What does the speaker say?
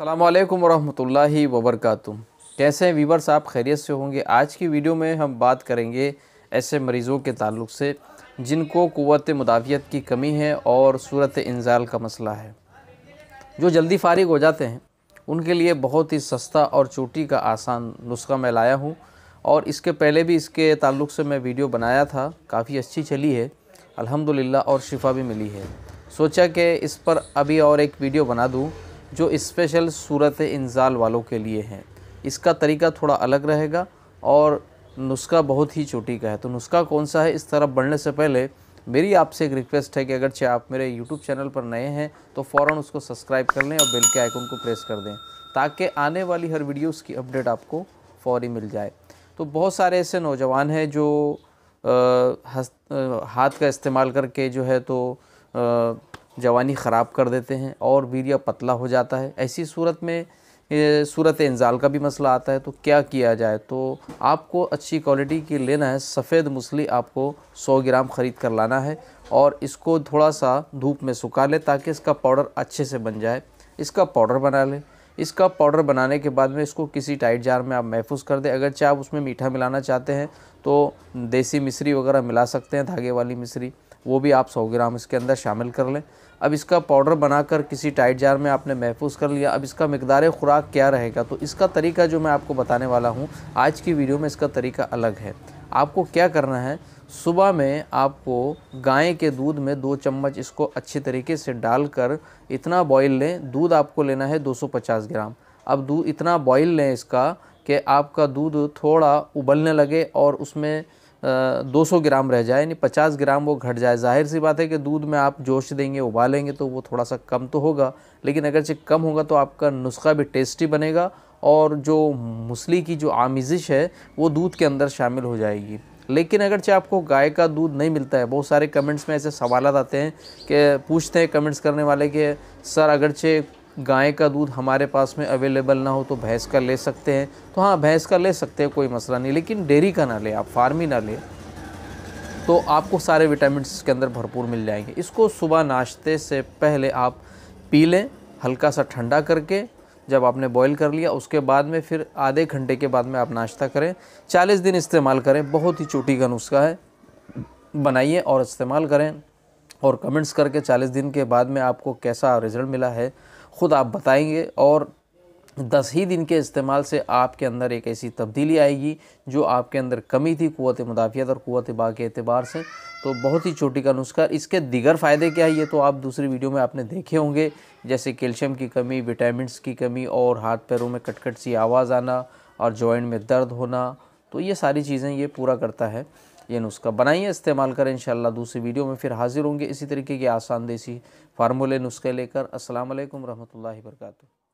अल्लाम वरहमतुल्लाहि वबरक कैसे हैं वीवर्स आप खैरियत से होंगे आज की वीडियो में हम बात करेंगे ऐसे मरीज़ों के ताल्लुक से जिनको क़वत मुदावियत की कमी है और सूरत इंजाल का मसला है जो जल्दी फारिग हो जाते हैं उनके लिए बहुत ही सस्ता और चोटी का आसान नुस्खा मैं लाया हूँ और इसके पहले भी इसके ताल्लुक से मैं वीडियो बनाया था काफ़ी अच्छी चली है अलहमदिल्ला और शिफा भी मिली है सोचा कि इस पर अभी और एक वीडियो बना दूँ जो स्पेशल सूरत इंजाल वालों के लिए हैं इसका तरीका थोड़ा अलग रहेगा और नुस्खा बहुत ही छोटी का है तो नुस्खा कौन सा है इस तरफ बढ़ने से पहले मेरी आपसे एक रिक्वेस्ट है कि अगर चाहे आप मेरे यूट्यूब चैनल पर नए हैं तो फ़ौर उसको सब्सक्राइब कर लें और बेल के आइकन को प्रेस कर दें ताकि आने वाली हर वीडियो उसकी अपडेट आपको फौरी मिल जाए तो बहुत सारे ऐसे नौजवान हैं जो आ, हस, आ, हाथ का इस्तेमाल करके जो है तो आ, जवानी ख़राब कर देते हैं और वीर्य पतला हो जाता है ऐसी सूरत में सूरत इंजाल का भी मसला आता है तो क्या किया जाए तो आपको अच्छी क्वालिटी की लेना है सफ़ेद मछली आपको 100 ग्राम ख़रीद कर लाना है और इसको थोड़ा सा धूप में सुखा लें ताकि इसका पाउडर अच्छे से बन जाए इसका पाउडर बना लें इसका पाउडर बनाने के बाद में इसको किसी टाइट जार में आप महफूज कर दें अगर चाहे आप उसमें मीठा मिलाना चाहते हैं तो देसी मिश्री वगैरह मिला सकते हैं धागे वाली मिश्री वो भी आप 100 ग्राम इसके अंदर शामिल कर लें अब इसका पाउडर बनाकर किसी टाइट जार में आपने महफूज कर लिया अब इसका मकदार ख़ुराक क्या रहेगा तो इसका तरीका जो मैं आपको बताने वाला हूँ आज की वीडियो में इसका तरीका अलग है आपको क्या करना है सुबह में आपको गाय के दूध में दो चम्मच इसको अच्छे तरीके से डालकर इतना बॉईल लें दूध आपको लेना है 250 ग्राम अब दूध इतना बॉईल लें इसका कि आपका दूध थोड़ा उबलने लगे और उसमें 200 ग्राम रह जाए यानी 50 ग्राम वो घट जाए जाहिर सी बात है कि दूध में आप जोश देंगे उबालेंगे तो वो थोड़ा सा कम तो होगा लेकिन अगरचे कम होगा तो आपका नुस्खा भी टेस्टी बनेगा और जो मुसली की जो आमिजिश है वो दूध के अंदर शामिल हो जाएगी लेकिन अगरचे आपको गाय का दूध नहीं मिलता है बहुत सारे कमेंट्स में ऐसे सवाल आते हैं कि पूछते हैं कमेंट्स करने वाले कि सर अगरचे गाय का दूध हमारे पास में अवेलेबल ना हो तो भैंस का ले सकते हैं तो हाँ भैंस का ले सकते हैं कोई मसला नहीं लेकिन डेयरी का ना ले आप फार्मी ना लें तो आपको सारे विटामिन इसके अंदर भरपूर मिल जाएंगे इसको सुबह नाश्ते से पहले आप पी लें हल्का सा ठंडा करके जब आपने बॉईल कर लिया उसके बाद में फिर आधे घंटे के बाद में आप नाश्ता करें 40 दिन इस्तेमाल करें बहुत ही चोटी का नुस्खा है बनाइए और इस्तेमाल करें और कमेंट्स करके 40 दिन के बाद में आपको कैसा रिज़ल्ट मिला है ख़ुद आप बताएंगे और दस ही दिन के इस्तेमाल से आपके अंदर एक ऐसी तब्दीली आएगी जो आपके अंदर कमी थी क़वत मुदाफ़ियत और क़वत बा के अतबार से तो बहुत ही छोटी का नुस्खा इसके दिगर फ़ायदे क्या है ये तो आप दूसरी वीडियो में आपने देखे होंगे जैसे कैल्शियम की कमी विटामिन की कमी और हाथ पैरों में कटकट सी आवाज़ आना और जॉइंट में दर्द होना तो ये सारी चीज़ें ये पूरा करता है ये नुस्खा बनाइए इस्तेमाल करें इन दूसरी वीडियो में फिर हाजिर होंगे इसी तरीके के आसान देसी फार्मूले नुस्खे लेकर असलकम वरहमल वर्का